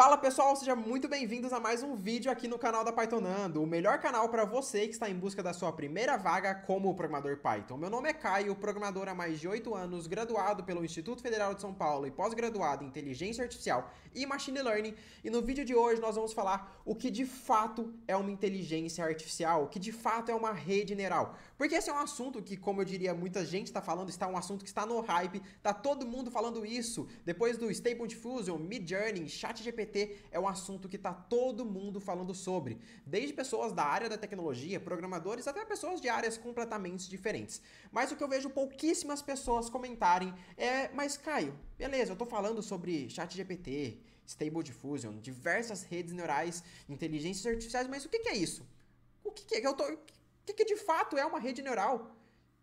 Fala pessoal, sejam muito bem-vindos a mais um vídeo aqui no canal da Pythonando, o melhor canal para você que está em busca da sua primeira vaga como programador Python. Meu nome é Caio, programador há mais de 8 anos, graduado pelo Instituto Federal de São Paulo e pós-graduado em Inteligência Artificial e Machine Learning, e no vídeo de hoje nós vamos falar o que de fato é uma inteligência artificial, o que de fato é uma rede neural, porque esse é um assunto que, como eu diria, muita gente está falando, está um assunto que está no hype, tá todo mundo falando isso. Depois do Stable Diffusion, Mid Journey, é um assunto que tá todo mundo falando sobre. Desde pessoas da área da tecnologia, programadores, até pessoas de áreas completamente diferentes. Mas o que eu vejo pouquíssimas pessoas comentarem é, mas Caio, beleza, eu tô falando sobre ChatGPT, Stable Diffusion, diversas redes neurais, inteligências artificiais, mas o que, que é isso? O que, que é que eu tô o que, que de fato é uma rede neural?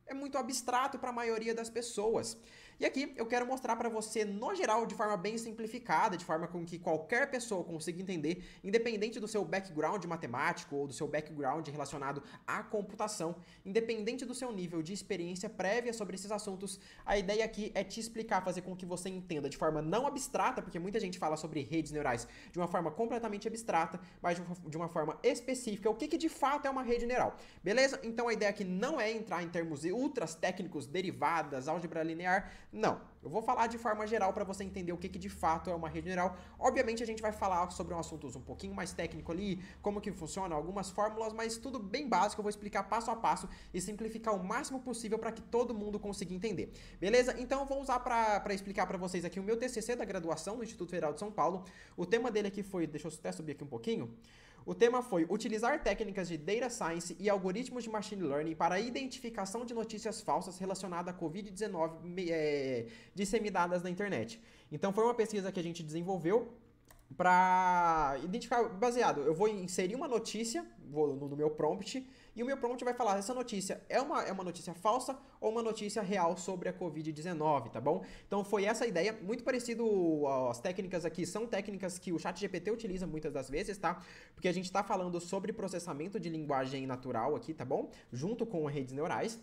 É muito abstrato para a maioria das pessoas. E aqui eu quero mostrar para você, no geral, de forma bem simplificada, de forma com que qualquer pessoa consiga entender, independente do seu background matemático ou do seu background relacionado à computação, independente do seu nível de experiência prévia sobre esses assuntos, a ideia aqui é te explicar, fazer com que você entenda de forma não abstrata, porque muita gente fala sobre redes neurais de uma forma completamente abstrata, mas de uma forma específica, o que, que de fato é uma rede neural. Beleza? Então a ideia aqui não é entrar em termos ultras técnicos, derivadas, álgebra linear, não, eu vou falar de forma geral para você entender o que, que de fato é uma rede neural. Obviamente a gente vai falar sobre um assunto um pouquinho mais técnico ali, como que funciona, algumas fórmulas, mas tudo bem básico, eu vou explicar passo a passo e simplificar o máximo possível para que todo mundo consiga entender. Beleza? Então eu vou usar para explicar para vocês aqui o meu TCC da graduação no Instituto Federal de São Paulo. O tema dele aqui foi, deixa eu até subir aqui um pouquinho, o tema foi utilizar técnicas de data science e algoritmos de machine learning para a identificação de notícias falsas relacionadas à Covid-19 é, disseminadas na internet. Então foi uma pesquisa que a gente desenvolveu para identificar, baseado, eu vou inserir uma notícia vou no meu prompt e o meu prompt vai falar essa notícia é uma, é uma notícia falsa ou uma notícia real sobre a Covid-19, tá bom? Então foi essa a ideia, muito parecido as técnicas aqui, são técnicas que o ChatGPT utiliza muitas das vezes, tá? Porque a gente está falando sobre processamento de linguagem natural aqui, tá bom? Junto com redes neurais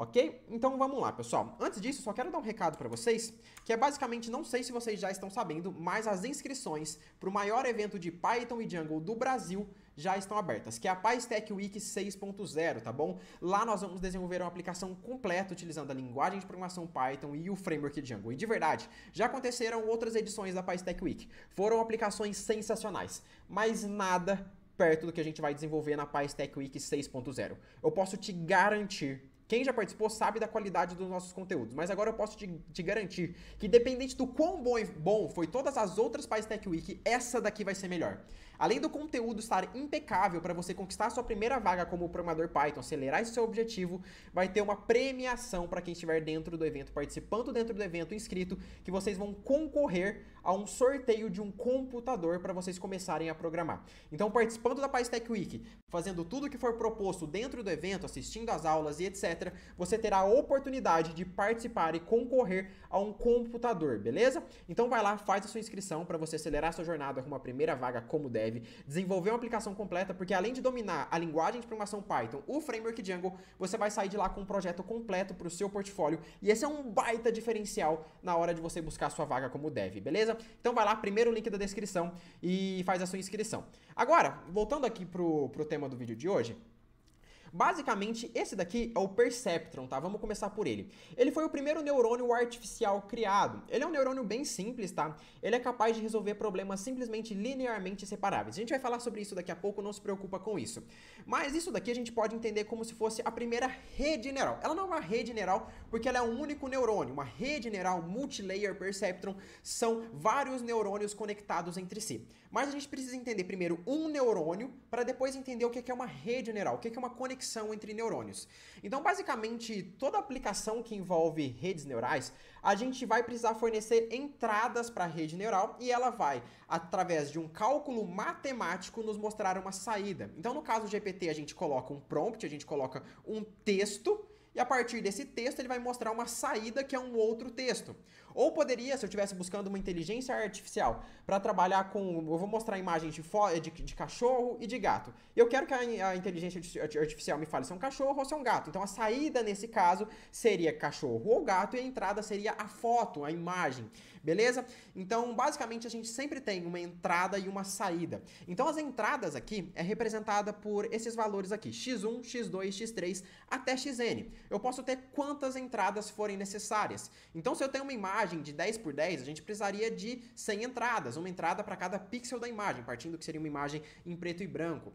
ok? Então vamos lá, pessoal. Antes disso, só quero dar um recado para vocês, que é basicamente, não sei se vocês já estão sabendo, mas as inscrições para o maior evento de Python e Django do Brasil já estão abertas, que é a PyStack Week 6.0, tá bom? Lá nós vamos desenvolver uma aplicação completa utilizando a linguagem de programação Python e o framework Django. E de verdade, já aconteceram outras edições da PyStack Week. Foram aplicações sensacionais, mas nada perto do que a gente vai desenvolver na PyStack Week 6.0. Eu posso te garantir quem já participou sabe da qualidade dos nossos conteúdos, mas agora eu posso te, te garantir que, dependente do quão bom, bom foi todas as outras Pais Tech Week, essa daqui vai ser melhor. Além do conteúdo estar impecável para você conquistar a sua primeira vaga como programador Python, acelerar esse seu objetivo, vai ter uma premiação para quem estiver dentro do evento, participando dentro do evento, inscrito, que vocês vão concorrer a um sorteio de um computador para vocês começarem a programar. Então, participando da PaisTech Week, fazendo tudo o que for proposto dentro do evento, assistindo às aulas e etc, você terá a oportunidade de participar e concorrer a um computador, beleza? Então vai lá, faz a sua inscrição para você acelerar a sua jornada com uma primeira vaga como deve, desenvolver uma aplicação completa, porque além de dominar a linguagem de programação Python, o framework Django, você vai sair de lá com um projeto completo para o seu portfólio e esse é um baita diferencial na hora de você buscar a sua vaga como dev, beleza? beleza? Então vai lá, primeiro link da descrição e faz a sua inscrição. Agora, voltando aqui pro, pro tema do vídeo de hoje, Basicamente, esse daqui é o perceptron, tá? Vamos começar por ele. Ele foi o primeiro neurônio artificial criado. Ele é um neurônio bem simples, tá? Ele é capaz de resolver problemas simplesmente linearmente separáveis. A gente vai falar sobre isso daqui a pouco, não se preocupa com isso. Mas isso daqui a gente pode entender como se fosse a primeira rede neural. Ela não é uma rede neural porque ela é um único neurônio. Uma rede neural multilayer perceptron são vários neurônios conectados entre si. Mas a gente precisa entender primeiro um neurônio para depois entender o é que é uma rede neural, o que é, é uma conexão conexão entre neurônios. Então, basicamente, toda aplicação que envolve redes neurais, a gente vai precisar fornecer entradas para a rede neural e ela vai, através de um cálculo matemático, nos mostrar uma saída. Então, no caso do GPT, a gente coloca um prompt, a gente coloca um texto e a partir desse texto ele vai mostrar uma saída que é um outro texto. Ou poderia, se eu estivesse buscando uma inteligência artificial para trabalhar com. Eu vou mostrar imagens de, de, de, cachorro e de gato. Eu quero que a, a inteligência artificial me fale se é um cachorro ou se é um gato. Então a saída nesse caso seria cachorro ou gato e a entrada seria a foto, a imagem. Beleza? Então, basicamente, a gente sempre tem uma entrada e uma saída. Então, as entradas aqui é representada por esses valores aqui, x1, x2, x3 até xn. Eu posso ter quantas entradas forem necessárias. Então, se eu tenho uma imagem de 10 por 10, a gente precisaria de 100 entradas, uma entrada para cada pixel da imagem, partindo do que seria uma imagem em preto e branco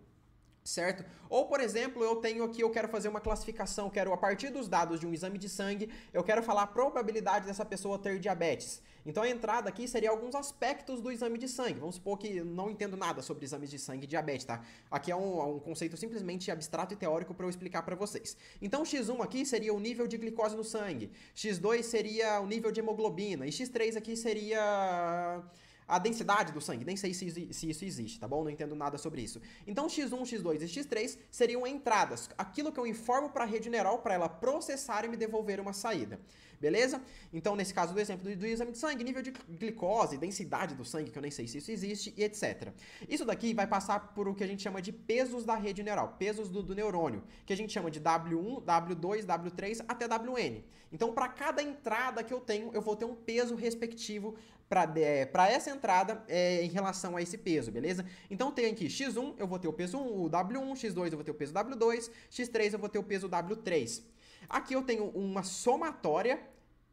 certo? Ou, por exemplo, eu tenho aqui, eu quero fazer uma classificação, quero, a partir dos dados de um exame de sangue, eu quero falar a probabilidade dessa pessoa ter diabetes. Então, a entrada aqui seria alguns aspectos do exame de sangue. Vamos supor que não entendo nada sobre exames de sangue e diabetes, tá? Aqui é um, é um conceito simplesmente abstrato e teórico para eu explicar para vocês. Então, x1 aqui seria o nível de glicose no sangue, x2 seria o nível de hemoglobina, e x3 aqui seria a densidade do sangue. Nem sei se, se, isso existe, tá bom? Não entendo nada sobre isso. Então, X1, X2 e X3 seriam entradas, aquilo que eu informo para a rede neural para ela processar e me devolver uma saída, beleza? Então, nesse caso do exemplo do, do exame de sangue, nível de glicose, densidade do sangue, que eu nem sei se isso existe, e etc. Isso daqui vai passar por o que a gente chama de pesos da rede neural, pesos do, do neurônio, que a gente chama de W1, W2, W3 até WN. Então, para cada entrada que eu tenho, eu vou ter um peso respectivo para é, essa entrada é, em relação a esse peso, beleza? Então tem aqui x1, eu vou ter o peso 1, o W1, x2 eu vou ter o peso W2, x3 eu vou ter o peso W3. Aqui eu tenho uma somatória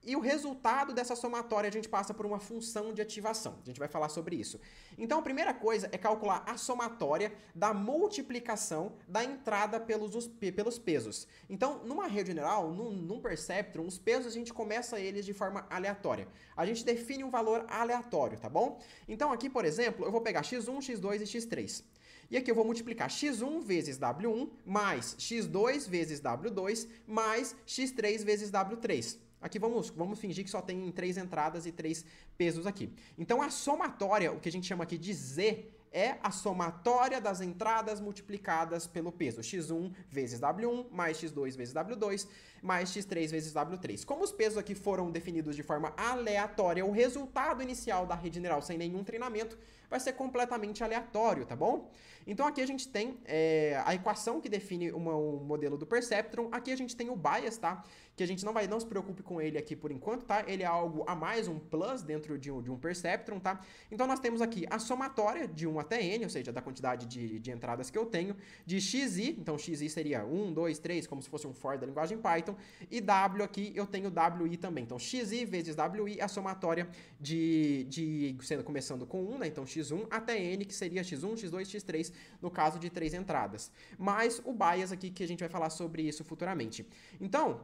e o resultado dessa somatória a gente passa por uma função de ativação. A gente vai falar sobre isso. Então a primeira coisa é calcular a somatória da multiplicação da entrada pelos, pelos pesos. Então, numa rede neural, num, num perceptron, os pesos a gente começa eles de forma aleatória. A gente define um valor aleatório, tá bom? Então aqui, por exemplo, eu vou pegar x1, x2 e x3. E aqui eu vou multiplicar x1 vezes w1 mais x2 vezes w2 mais x3 vezes w3. Aqui vamos, vamos fingir que só tem três entradas e três pesos aqui. Então a somatória, o que a gente chama aqui de Z, é a somatória das entradas multiplicadas pelo peso. x1 vezes w1, mais x2 vezes w2, mais x3 vezes w3. Como os pesos aqui foram definidos de forma aleatória, o resultado inicial da rede neural sem nenhum treinamento vai ser completamente aleatório, tá bom? Então aqui a gente tem é, a equação que define uma, modelo do perceptron, aqui a gente tem o bias, tá? Que a gente não vai, não se preocupe com ele aqui por enquanto, tá? Ele é algo a mais, um plus dentro de um, de um perceptron, tá? Então nós temos aqui a somatória de 1 até n, ou seja, da quantidade de, de entradas que eu tenho, de xi, então xi seria 1, 2, 3, como se fosse um for da linguagem Python, e w aqui eu tenho wi também, então xi vezes wi, a somatória de, de sendo começando com 1, né? Então x x1 até n, que seria x1, x2, x3, no caso de três entradas. Mais o bias aqui que a gente vai falar sobre isso futuramente. Então,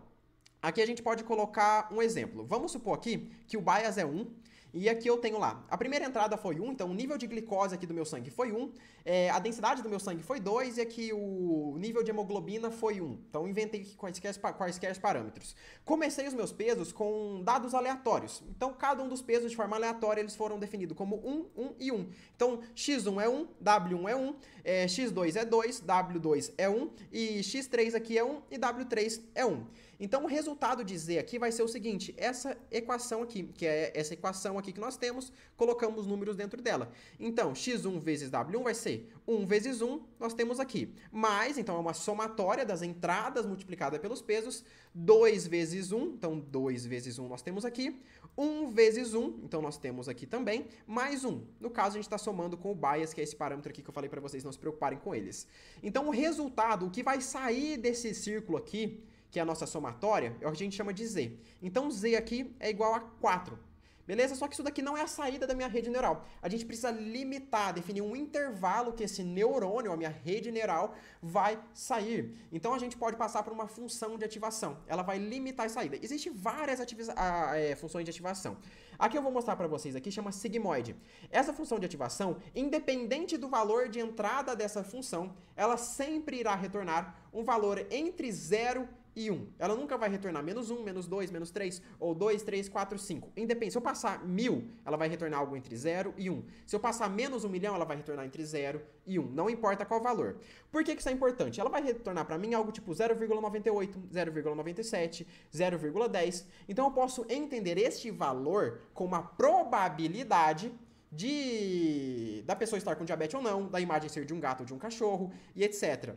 aqui a gente pode colocar um exemplo. Vamos supor aqui que o bias é 1 e aqui eu tenho lá, a primeira entrada foi 1, então o nível de glicose aqui do meu sangue foi 1, é, a densidade do meu sangue foi 2 e aqui o nível de hemoglobina foi 1. Então inventei quaisquer, quaisquer parâmetros. Comecei os meus pesos com dados aleatórios. Então cada um dos pesos de forma aleatória eles foram definidos como 1, 1 e 1. Então x1 é 1, w1 é 1, é, x2 é 2, w2 é 1 e x3 aqui é 1 e w3 é 1. Então, o resultado de Z aqui vai ser o seguinte, essa equação aqui, que é essa equação aqui que nós temos, colocamos números dentro dela. Então, x1 vezes w1 vai ser 1 vezes 1, nós temos aqui, mais, então é uma somatória das entradas multiplicada pelos pesos, 2 vezes 1, então 2 vezes 1 nós temos aqui, 1 vezes 1, então nós temos aqui também, mais 1. No caso, a gente está somando com o bias, que é esse parâmetro aqui que eu falei para vocês não se preocuparem com eles. Então, o resultado, o que vai sair desse círculo aqui, que é a nossa somatória, é o que a gente chama de Z. Então Z aqui é igual a 4. Beleza? Só que isso daqui não é a saída da minha rede neural. A gente precisa limitar, definir um intervalo que esse neurônio, a minha rede neural, vai sair. Então a gente pode passar por uma função de ativação. Ela vai limitar a saída. Existem várias a, é, funções de ativação. Aqui eu vou mostrar para vocês aqui chama sigmoide. Essa função de ativação, independente do valor de entrada dessa função, ela sempre irá retornar um valor entre 0 e 1. Ela nunca vai retornar menos 1, menos 2, menos 3, ou 2, 3, 4, 5. Independente. Se eu passar 1.000, ela vai retornar algo entre 0 e 1. Se eu passar menos 1 milhão, ela vai retornar entre 0 e 1. Não importa qual valor. Por que, que isso é importante? Ela vai retornar para mim algo tipo 0,98, 0,97, 0,10. Então eu posso entender este valor como a probabilidade de da pessoa estar com diabetes ou não, da imagem ser de um gato ou de um cachorro e etc.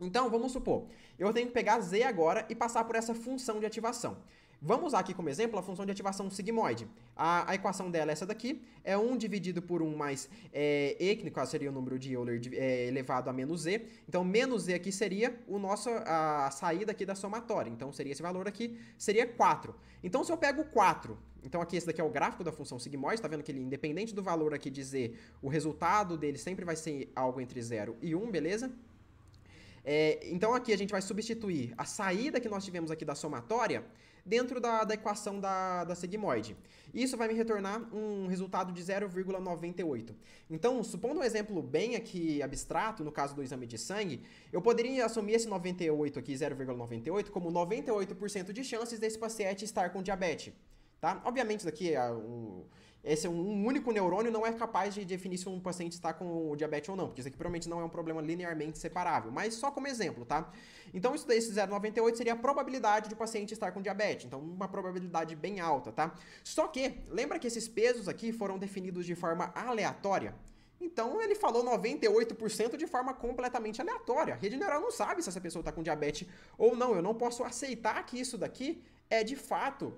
Então, vamos supor, eu tenho que pegar Z agora e passar por essa função de ativação. Vamos usar aqui como exemplo a função de ativação sigmoide. A, a equação dela é essa daqui, é 1 dividido por 1 mais é, E, que no caso seria o número de Euler é, elevado a menos Z. Então, menos Z aqui seria o nosso, a, a saída aqui da somatória. Então, seria esse valor aqui, seria 4. Então, se eu pego 4 então aqui esse daqui é o gráfico da função sigmoide, Está vendo que ele, independente do valor aqui de z, o resultado dele sempre vai ser algo entre 0 e 1, beleza? É, então aqui a gente vai substituir a saída que nós tivemos aqui da somatória dentro da, da equação da, da sigmoide. Isso vai me retornar um resultado de 0,98. Então, supondo um exemplo bem aqui abstrato, no caso do exame de sangue, eu poderia assumir esse 98 aqui, 0,98, como 98% de chances desse paciente estar com diabetes. Tá? Obviamente, isso daqui é um esse é um único neurônio não é capaz de definir se um paciente está com diabetes ou não, porque isso aqui provavelmente não é um problema linearmente separável, mas só como exemplo, tá? Então isso daí, esse 0,98 seria a probabilidade de o paciente estar com diabetes, então uma probabilidade bem alta, tá? Só que, lembra que esses pesos aqui foram definidos de forma aleatória? Então ele falou 98% de forma completamente aleatória. A rede neural não sabe se essa pessoa está com diabetes ou não. Eu não posso aceitar que isso daqui é de fato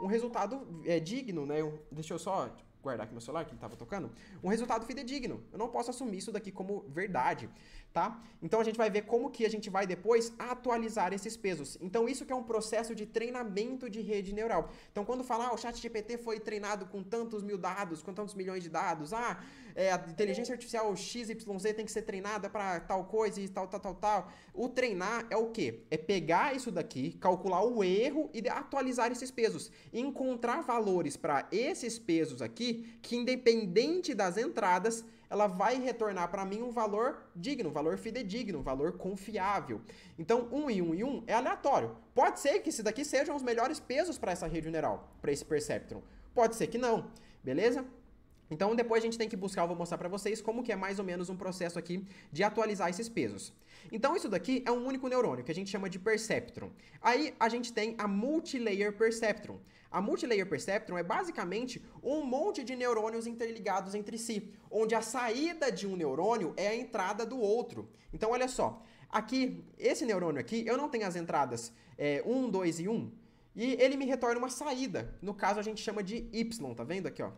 um resultado é, digno, né? Um, deixa eu só guardar aqui meu celular que ele estava tocando. Um resultado fidedigno. Eu não posso assumir isso daqui como verdade tá? Então a gente vai ver como que a gente vai depois atualizar esses pesos. Então isso que é um processo de treinamento de rede neural. Então quando falar ah, o chat GPT foi treinado com tantos mil dados, com tantos milhões de dados, ah, é, a inteligência artificial XYZ tem que ser treinada para tal coisa e tal, tal, tal, tal. O treinar é o quê? É pegar isso daqui, calcular o erro e atualizar esses pesos. Encontrar valores para esses pesos aqui que independente das entradas ela vai retornar para mim um valor digno, um valor fidedigno, um valor confiável. Então, 1 um e 1 um e 1 um é aleatório. Pode ser que esse daqui sejam os melhores pesos para essa rede neural, para esse perceptron. Pode ser que não, beleza? Então depois a gente tem que buscar, eu vou mostrar para vocês como que é mais ou menos um processo aqui de atualizar esses pesos. Então isso daqui é um único neurônio, que a gente chama de perceptron. Aí a gente tem a multilayer perceptron. A multilayer perceptron é basicamente um monte de neurônios interligados entre si, onde a saída de um neurônio é a entrada do outro. Então olha só, aqui, esse neurônio aqui, eu não tenho as entradas é, 1, 2 e 1, e ele me retorna uma saída. No caso, a gente chama de Y, tá vendo aqui, ó?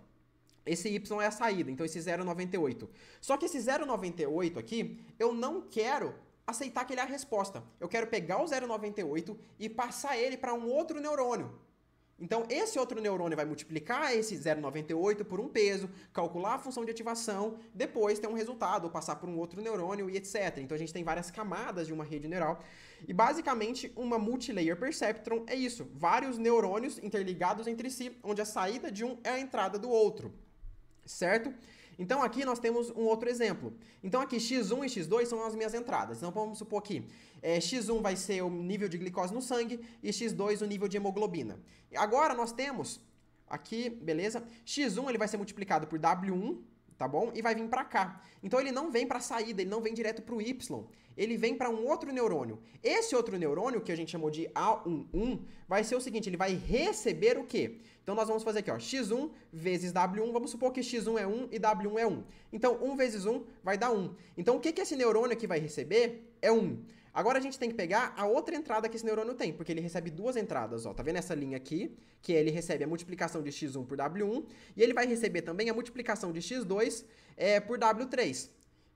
Esse y é a saída, então esse 0,98. Só que esse 0,98 aqui, eu não quero aceitar que ele é a resposta. Eu quero pegar o 0,98 e passar ele para um outro neurônio. Então, esse outro neurônio vai multiplicar esse 0,98 por um peso, calcular a função de ativação, depois ter um resultado, passar por um outro neurônio e etc. Então, a gente tem várias camadas de uma rede neural. E, basicamente, uma multilayer perceptron é isso. Vários neurônios interligados entre si, onde a saída de um é a entrada do outro certo? Então aqui nós temos um outro exemplo. Então aqui x1 e x2 são as minhas entradas. Então vamos supor que é, x1 vai ser o nível de glicose no sangue e x2 o nível de hemoglobina. Agora nós temos aqui, beleza? x1 ele vai ser multiplicado por w1 tá bom? E vai vir para cá. Então ele não vem para a saída, ele não vem direto para o Y, ele vem para um outro neurônio. Esse outro neurônio, que a gente chamou de A11, vai ser o seguinte, ele vai receber o quê? Então nós vamos fazer aqui, ó, X1 vezes W1, vamos supor que X1 é 1 e W1 é 1. Então 1 vezes 1 vai dar 1. Então o que, que esse neurônio aqui vai receber? É 1. Agora a gente tem que pegar a outra entrada que esse neurônio tem, porque ele recebe duas entradas, ó. Tá vendo essa linha aqui? Que ele recebe a multiplicação de x1 por w1 e ele vai receber também a multiplicação de x2 é, por w3.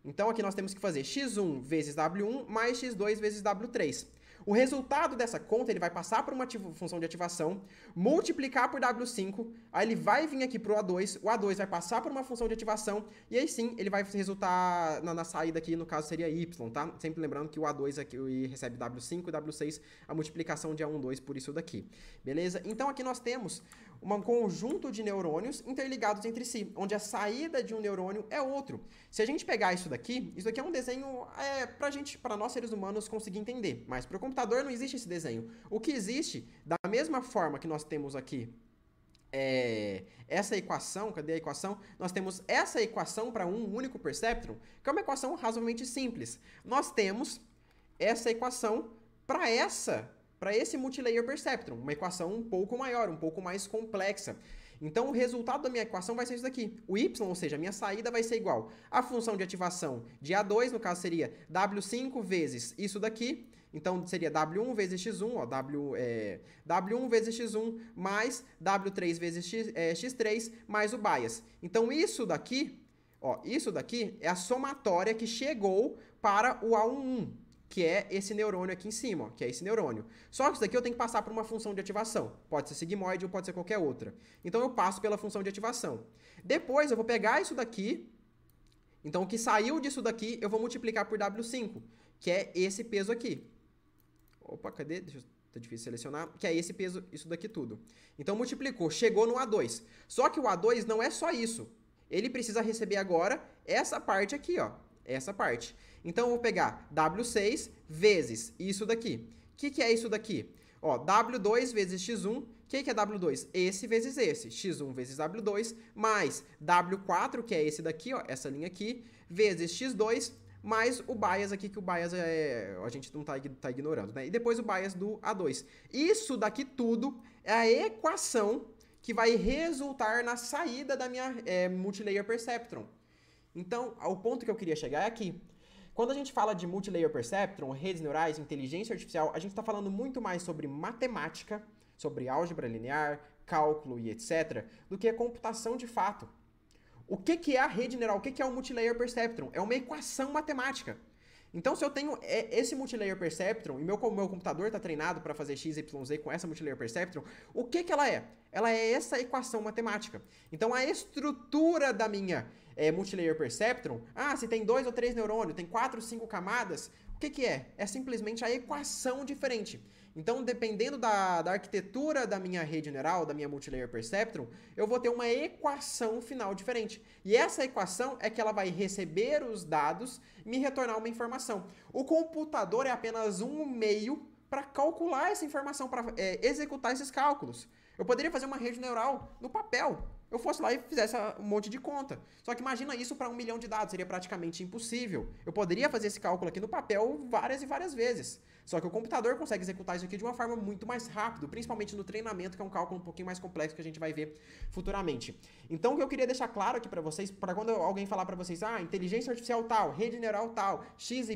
Então aqui nós temos que fazer x1 vezes w1 mais x2 vezes w3. O resultado dessa conta, ele vai passar por uma função de ativação, multiplicar por W5, aí ele vai vir aqui para o A2, o A2 vai passar por uma função de ativação, e aí sim, ele vai resultar na, na saída aqui, no caso seria Y, tá? Sempre lembrando que o A2 aqui recebe W5, e W6, a multiplicação de A1, 2 por isso daqui, beleza? Então aqui nós temos um conjunto de neurônios interligados entre si, onde a saída de um neurônio é outro. Se a gente pegar isso daqui, isso daqui é um desenho é, para gente, para nós seres humanos conseguir entender, mas para o computador não existe esse desenho. O que existe, da mesma forma que nós temos aqui é, essa equação, cadê a equação? Nós temos essa equação para um único perceptron, que é uma equação razoavelmente simples. Nós temos essa equação para essa para esse multilayer perceptron, uma equação um pouco maior, um pouco mais complexa. Então o resultado da minha equação vai ser isso daqui. O y, ou seja, a minha saída vai ser igual à função de ativação de A2, no caso seria W5 vezes isso daqui, então seria W1 vezes X1, ó, w, é, W1 vezes X1 mais W3 vezes X, é, X3 mais o bias. Então isso daqui, ó, isso daqui é a somatória que chegou para o A11 que é esse neurônio aqui em cima, ó, que é esse neurônio. Só que isso daqui eu tenho que passar por uma função de ativação. Pode ser sigmoide ou pode ser qualquer outra. Então eu passo pela função de ativação. Depois eu vou pegar isso daqui, então o que saiu disso daqui eu vou multiplicar por W5, que é esse peso aqui. Opa, cadê? Deixa eu... Tá difícil selecionar, que é esse peso, isso daqui tudo. Então multiplicou, chegou no A2. Só que o A2 não é só isso. Ele precisa receber agora essa parte aqui, ó. Essa parte. Então eu vou pegar W6 vezes isso daqui. O que, que é isso daqui? Ó, W2 vezes X1, o que, que é W2? Esse vezes esse, X1 vezes W2, mais W4, que é esse daqui, ó, essa linha aqui, vezes X2, mais o bias aqui, que o bias é, a gente não está tá ignorando, né? E depois o bias do A2. Isso daqui tudo é a equação que vai resultar na saída da minha é, multilayer perceptron. Então, o ponto que eu queria chegar é aqui. Quando a gente fala de multilayer perceptron, redes neurais, inteligência artificial, a gente está falando muito mais sobre matemática, sobre álgebra linear, cálculo e etc., do que a computação de fato. O que, que é a rede neural? O que, que é o multilayer perceptron? É uma equação matemática. Então, se eu tenho é, esse multilayer perceptron e meu, meu computador está treinado para fazer x, y, z com essa multilayer perceptron, o que, que ela é? Ela é essa equação matemática. Então, a estrutura da minha é, multilayer perceptron, ah, se tem dois ou três neurônios, tem quatro, cinco camadas, o que, que é? É simplesmente a equação diferente. Então, dependendo da, da arquitetura da minha rede neural, da minha multilayer perceptron, eu vou ter uma equação final diferente. E essa equação é que ela vai receber os dados e me retornar uma informação. O computador é apenas um meio para calcular essa informação, para é, executar esses cálculos. Eu poderia fazer uma rede neural no papel. Eu fosse lá e fizesse ah, um monte de conta. Só que imagina isso para um milhão de dados, seria praticamente impossível. Eu poderia fazer esse cálculo aqui no papel várias e várias vezes. Só que o computador consegue executar isso aqui de uma forma muito mais rápido, principalmente no treinamento, que é um cálculo um pouquinho mais complexo que a gente vai ver futuramente. Então, o que eu queria deixar claro aqui para vocês, para quando alguém falar para vocês, ah, inteligência artificial tal, rede neural tal, XYZ,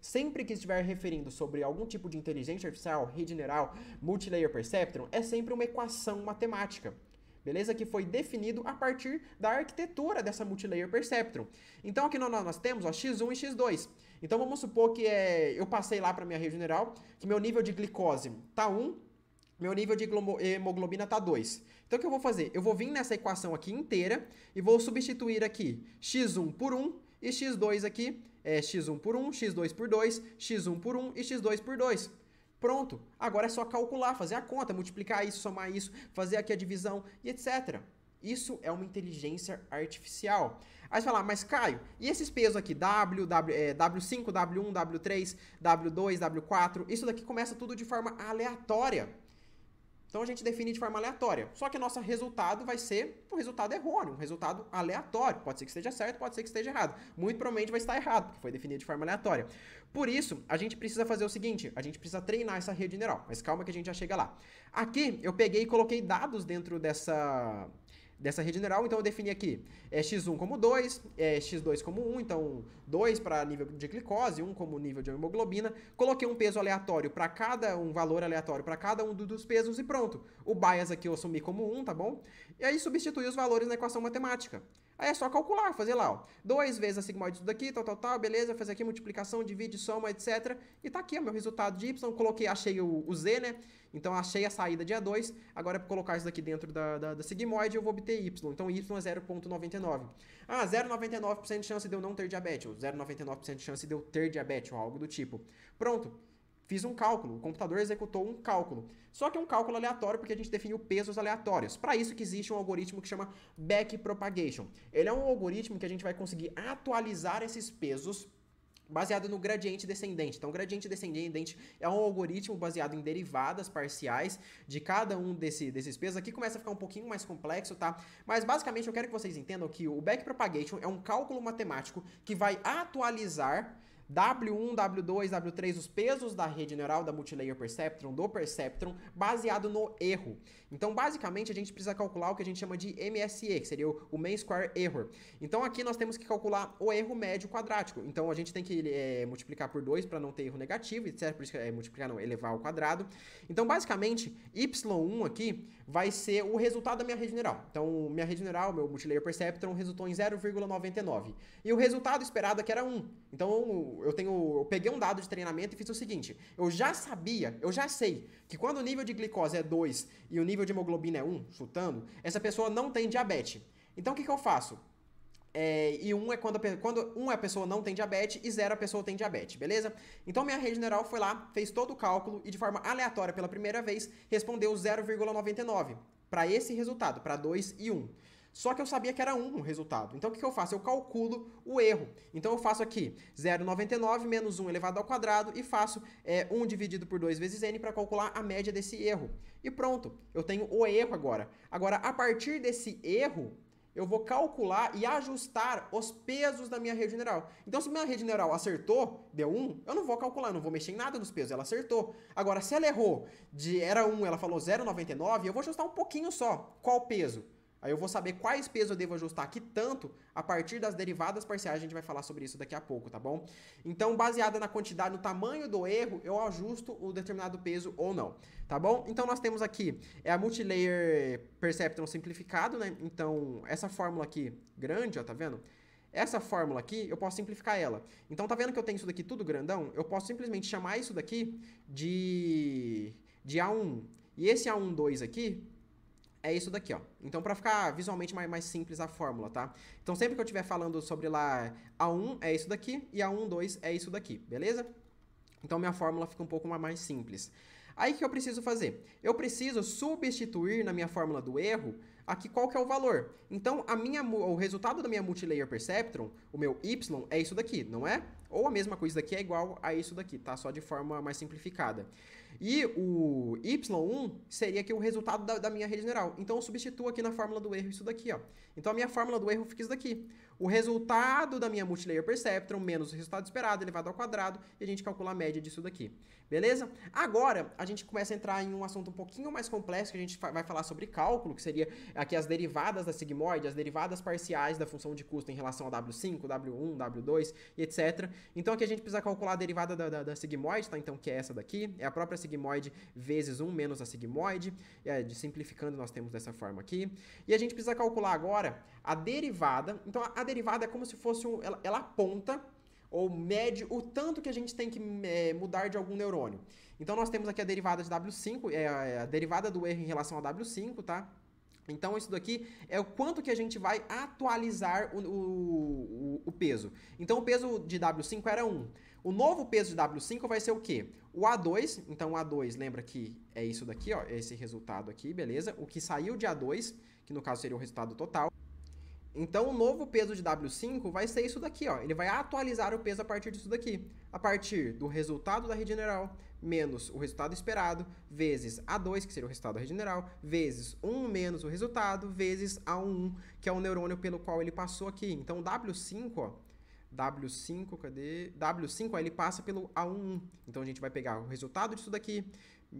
sempre que estiver referindo sobre algum tipo de inteligência artificial, rede neural, multilayer perceptron, é sempre uma equação matemática. Beleza? Que foi definido a partir da arquitetura dessa multilayer perceptron. Então aqui nós temos ó, x1 e x2. Então vamos supor que é, eu passei lá para minha rede neural, que meu nível de glicose está 1, meu nível de hemoglobina está 2. Então, o que eu vou fazer? Eu vou vir nessa equação aqui inteira e vou substituir aqui x1 por 1 e x2 aqui é x1 por 1, x2 por 2, x1 por 1 e x2 por 2. Pronto, agora é só calcular, fazer a conta, multiplicar isso, somar isso, fazer aqui a divisão e etc. Isso é uma inteligência artificial. Aí você fala, mas Caio, e esses pesos aqui, W, w é, W5, W1, W3, W2, W4, isso daqui começa tudo de forma aleatória. Então a gente define de forma aleatória. Só que o nosso resultado vai ser um resultado errôneo, um resultado aleatório. Pode ser que esteja certo, pode ser que esteja errado. Muito provavelmente vai estar errado, porque foi definido de forma aleatória. Por isso, a gente precisa fazer o seguinte: a gente precisa treinar essa rede neural. Mas calma que a gente já chega lá. Aqui eu peguei e coloquei dados dentro dessa dessa rede neural. Então eu defini aqui é, x1 como 2, é, x2 como 1, então 2 para nível de glicose, 1 como nível de hemoglobina. Coloquei um peso aleatório para cada, um valor aleatório para cada um dos pesos e pronto. O bias aqui eu assumi como 1, tá bom? E aí substituí os valores na equação matemática. Aí é só calcular, fazer lá, ó. 2 vezes a sigmoide disso daqui, tal, tal, tal, beleza, fazer aqui multiplicação, divide, soma, etc. E tá aqui o meu resultado de y, coloquei, achei o, o z, né? Então achei a saída de A2, agora para colocar isso daqui dentro da, da, da sigmoide eu vou obter y, então y é 0.99. Ah, 0,99% de chance de eu não ter diabetes, ou 0,99% de chance de eu ter diabetes, ou algo do tipo. Pronto. Fiz um cálculo, o computador executou um cálculo. Só que é um cálculo aleatório porque a gente definiu pesos aleatórios. Para isso que existe um algoritmo que chama backpropagation. Ele é um algoritmo que a gente vai conseguir atualizar esses pesos baseado no gradiente descendente. Então, o gradiente descendente é um algoritmo baseado em derivadas parciais de cada um desse, desses pesos. Aqui começa a ficar um pouquinho mais complexo, tá? Mas, basicamente, eu quero que vocês entendam que o backpropagation é um cálculo matemático que vai atualizar W1, W2, W3, os pesos da rede neural da multilayer perceptron, do perceptron, baseado no erro. Então, basicamente, a gente precisa calcular o que a gente chama de MSE, que seria o mean square error. Então, aqui nós temos que calcular o erro médio quadrático. Então, a gente tem que é, multiplicar por 2 para não ter erro negativo, etc. Por isso que é multiplicar, não, elevar ao quadrado. Então, basicamente, Y1 aqui vai ser o resultado da minha rede neural. Então, minha rede neural, meu multilayer perceptron, resultou em 0,99. E o resultado esperado aqui era 1. Então, eu, tenho. Eu peguei um dado de treinamento e fiz o seguinte: eu já sabia, eu já sei que quando o nível de glicose é 2 e o nível de hemoglobina é 1, um, chutando, essa pessoa não tem diabetes. Então o que, que eu faço? É, e um é quando, a, quando um é a pessoa não tem diabetes e zero a pessoa tem diabetes, beleza? Então minha rede neural foi lá, fez todo o cálculo e de forma aleatória pela primeira vez respondeu 0,99 para esse resultado, para 2 e 1. Um. Só que eu sabia que era 1 o resultado. Então o que, eu faço? Eu calculo o erro. Então eu faço aqui 0,99 menos 1 elevado ao quadrado e faço é, 1 dividido por 2 vezes n para calcular a média desse erro. E pronto, eu tenho o erro agora. Agora, a partir desse erro, eu vou calcular e ajustar os pesos da minha rede neural. Então, se minha rede neural acertou, deu 1, eu não vou calcular, não vou mexer em nada dos pesos, ela acertou. Agora, se ela errou, de era 1, ela falou 0,99, eu vou ajustar um pouquinho só. Qual peso? Aí eu vou saber quais pesos eu devo ajustar aqui tanto a partir das derivadas parciais, a gente vai falar sobre isso daqui a pouco, tá bom? Então, baseada na quantidade, no tamanho do erro, eu ajusto o determinado peso ou não, tá bom? Então nós temos aqui é a multilayer perceptron simplificado, né? Então, essa fórmula aqui grande, ó, tá vendo? Essa fórmula aqui, eu posso simplificar ela. Então, tá vendo que eu tenho isso daqui tudo grandão? Eu posso simplesmente chamar isso daqui de, de A1. E esse A1,2 aqui, é isso daqui, ó. Então, para ficar visualmente mais, mais, simples a fórmula, tá? Então, sempre que eu estiver falando sobre lá A1 é isso daqui e A1, 2 é isso daqui, beleza? Então, minha fórmula fica um pouco mais simples. Aí, o que eu preciso fazer? Eu preciso substituir na minha fórmula do erro aqui qual que é o valor. Então, a minha, o resultado da minha multilayer perceptron, o meu y, é isso daqui, não é? Ou a mesma coisa daqui é igual a isso daqui, tá? Só de forma mais simplificada. E o y1 seria aqui o resultado da, da, minha rede neural. Então eu substituo aqui na fórmula do erro isso daqui, ó. Então a minha fórmula do erro fica isso daqui. O resultado da minha multilayer perceptron menos o resultado esperado elevado ao quadrado e a gente calcula a média disso daqui. Beleza? Agora a gente começa a entrar em um assunto um pouquinho mais complexo que a gente vai falar sobre cálculo, que seria aqui as derivadas da sigmoide, as derivadas parciais da função de custo em relação a W5, W1, W2 e etc. Então aqui a gente precisa calcular a derivada da, da, da sigmoide, tá? Então que é essa daqui, é a própria sigmoide vezes 1 menos a sigmoide. É, de simplificando, nós temos dessa forma aqui. E a gente precisa calcular agora a derivada. Então, a, a derivada é como se fosse um... Ela, ela aponta ou mede o tanto que a gente tem que é, mudar de algum neurônio. Então, nós temos aqui a derivada de W5, é a, é, a derivada do erro em relação a W5, tá? Então, isso daqui é o quanto que a gente vai atualizar o, o, o, peso. Então, o peso de W5 era 1. O novo peso de W5 vai ser o quê? O A2, então o A2, lembra que é isso daqui, ó, é esse resultado aqui, beleza? O que saiu de A2, que no caso seria o resultado total. Então o novo peso de W5 vai ser isso daqui, ó. Ele vai atualizar o peso a partir disso daqui. A partir do resultado da rede neural menos o resultado esperado, vezes A2, que seria o resultado da rede neural vezes 1 menos o resultado, vezes a 1 que é o neurônio pelo qual ele passou aqui. Então W5, ó, W5, cadê? W5, aí ele passa pelo A11. Então a gente vai pegar o resultado disso daqui,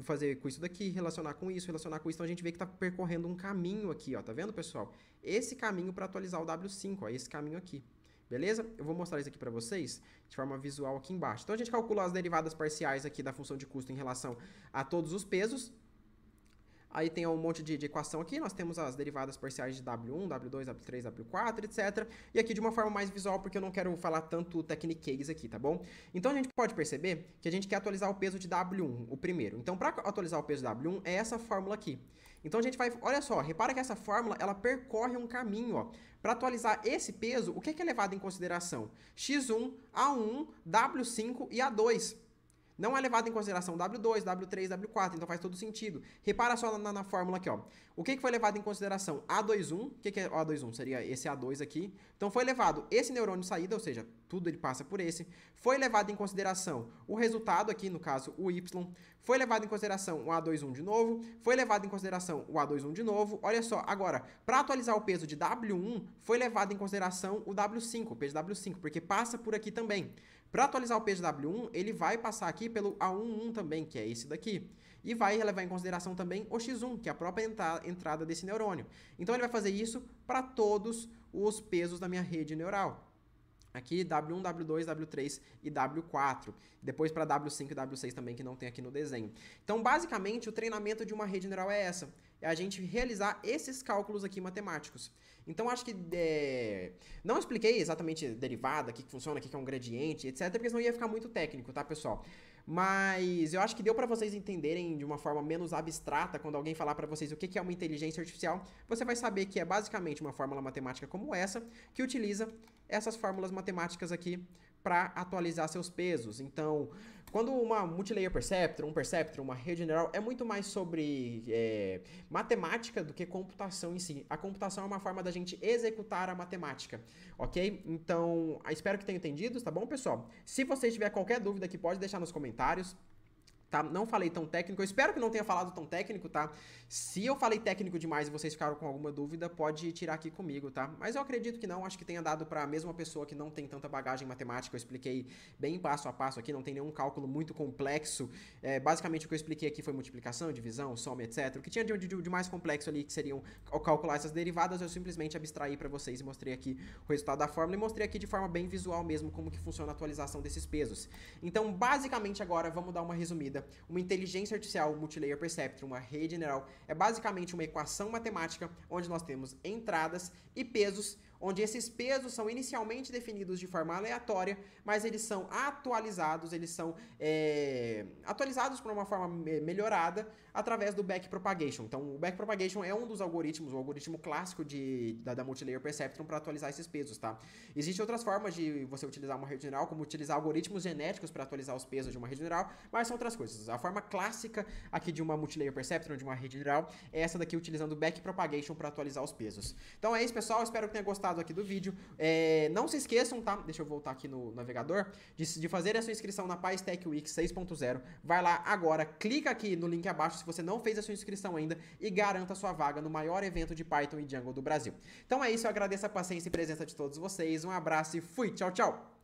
fazer com isso daqui, relacionar com isso, relacionar com isso. Então a gente vê que está percorrendo um caminho aqui, ó. Tá vendo, pessoal? Esse caminho para atualizar o W5, ó, esse caminho aqui. Beleza? Eu vou mostrar isso aqui para vocês de forma visual aqui embaixo. Então a gente calcula as derivadas parciais aqui da função de custo em relação a todos os pesos Aí tem um monte de, de, equação aqui, nós temos as derivadas parciais de W1, W2, W3, W4, etc. E aqui de uma forma mais visual, porque eu não quero falar tanto techniquez aqui, tá bom? Então a gente pode perceber que a gente quer atualizar o peso de W1, o primeiro. Então para atualizar o peso de W1 é essa fórmula aqui. Então a gente vai, olha só, repara que essa fórmula ela percorre um caminho, ó. Para atualizar esse peso, o que é, que é levado em consideração? X1, A1, W5 e A2. Não é levado em consideração W2, W3, W4, então faz todo sentido. Repara só na, na fórmula aqui, ó. O que, que foi levado em consideração? A21, o que, que é A21? Seria esse A2 aqui. Então foi levado esse neurônio de saída, ou seja, tudo ele passa por esse. Foi levado em consideração o resultado aqui, no caso o Y. Foi levado em consideração o A21 de novo. Foi levado em consideração o A21 de novo. Olha só, agora, para atualizar o peso de W1, foi levado em consideração o W5, o peso W5, porque passa por aqui também. Para atualizar o peso de W1, ele vai passar aqui pelo A11 também, que é esse daqui. E vai levar em consideração também o X1, que é a própria entrada desse neurônio. Então ele vai fazer isso para todos os pesos da minha rede neural aqui W1, W2, W3 e W4. Depois para W5 e W6 também, que não tem aqui no desenho. Então, basicamente, o treinamento de uma rede neural é essa. É a gente realizar esses cálculos aqui matemáticos. Então, acho que... É... Não expliquei exatamente derivada, o que, funciona, o que, é um gradiente, etc. Porque senão ia ficar muito técnico, tá, pessoal? Mas eu acho que deu para vocês entenderem de uma forma menos abstrata quando alguém falar para vocês o que, que é uma inteligência artificial. Você vai saber que é basicamente uma fórmula matemática como essa que utiliza essas fórmulas matemáticas aqui para atualizar seus pesos. Então, quando uma multilayer perceptron, um perceptron, uma rede neural, é muito mais sobre é, matemática do que computação em si. A computação é uma forma da gente executar a matemática, ok? Então, espero que tenham entendido, tá bom, pessoal? Se você tiver qualquer dúvida aqui, pode deixar nos comentários tá? Não falei tão técnico, eu espero que não tenha falado tão técnico, tá? Se eu falei técnico demais e vocês ficaram com alguma dúvida, pode tirar aqui comigo, tá? Mas eu acredito que não, acho que tenha dado para a mesma pessoa que não tem tanta bagagem matemática, eu expliquei bem passo a passo aqui, não tem nenhum cálculo muito complexo, é, basicamente o que eu expliquei aqui foi multiplicação, divisão, soma, etc. O que tinha de, de, de mais complexo ali, que seriam calcular essas derivadas, eu simplesmente abstraí para vocês e mostrei aqui o resultado da fórmula e mostrei aqui de forma bem visual mesmo como que funciona a atualização desses pesos. Então, basicamente agora, vamos dar uma resumida uma inteligência artificial multilayer perceptron, uma rede neural, é basicamente uma equação matemática onde nós temos entradas e pesos onde esses pesos são inicialmente definidos de forma aleatória, mas eles são atualizados, eles são é, atualizados por uma forma melhorada através do backpropagation. Então, o backpropagation é um dos algoritmos, o algoritmo clássico de, da, da multilayer perceptron para atualizar esses pesos, tá? Existem outras formas de você utilizar uma rede neural, como utilizar algoritmos genéticos para atualizar os pesos de uma rede neural, mas são outras coisas. A forma clássica aqui de uma multilayer perceptron, de uma rede neural, é essa daqui utilizando o backpropagation para atualizar os pesos. Então é isso, pessoal. Espero que tenha gostado aqui do vídeo. É, não se esqueçam, tá? Deixa eu voltar aqui no navegador, de, de fazer a sua inscrição na Paz Week 6.0. Vai lá agora, clica aqui no link abaixo se você não fez a sua inscrição ainda e garanta a sua vaga no maior evento de Python e Django do Brasil. Então é isso, eu agradeço a paciência e presença de todos vocês. Um abraço e fui, tchau, tchau!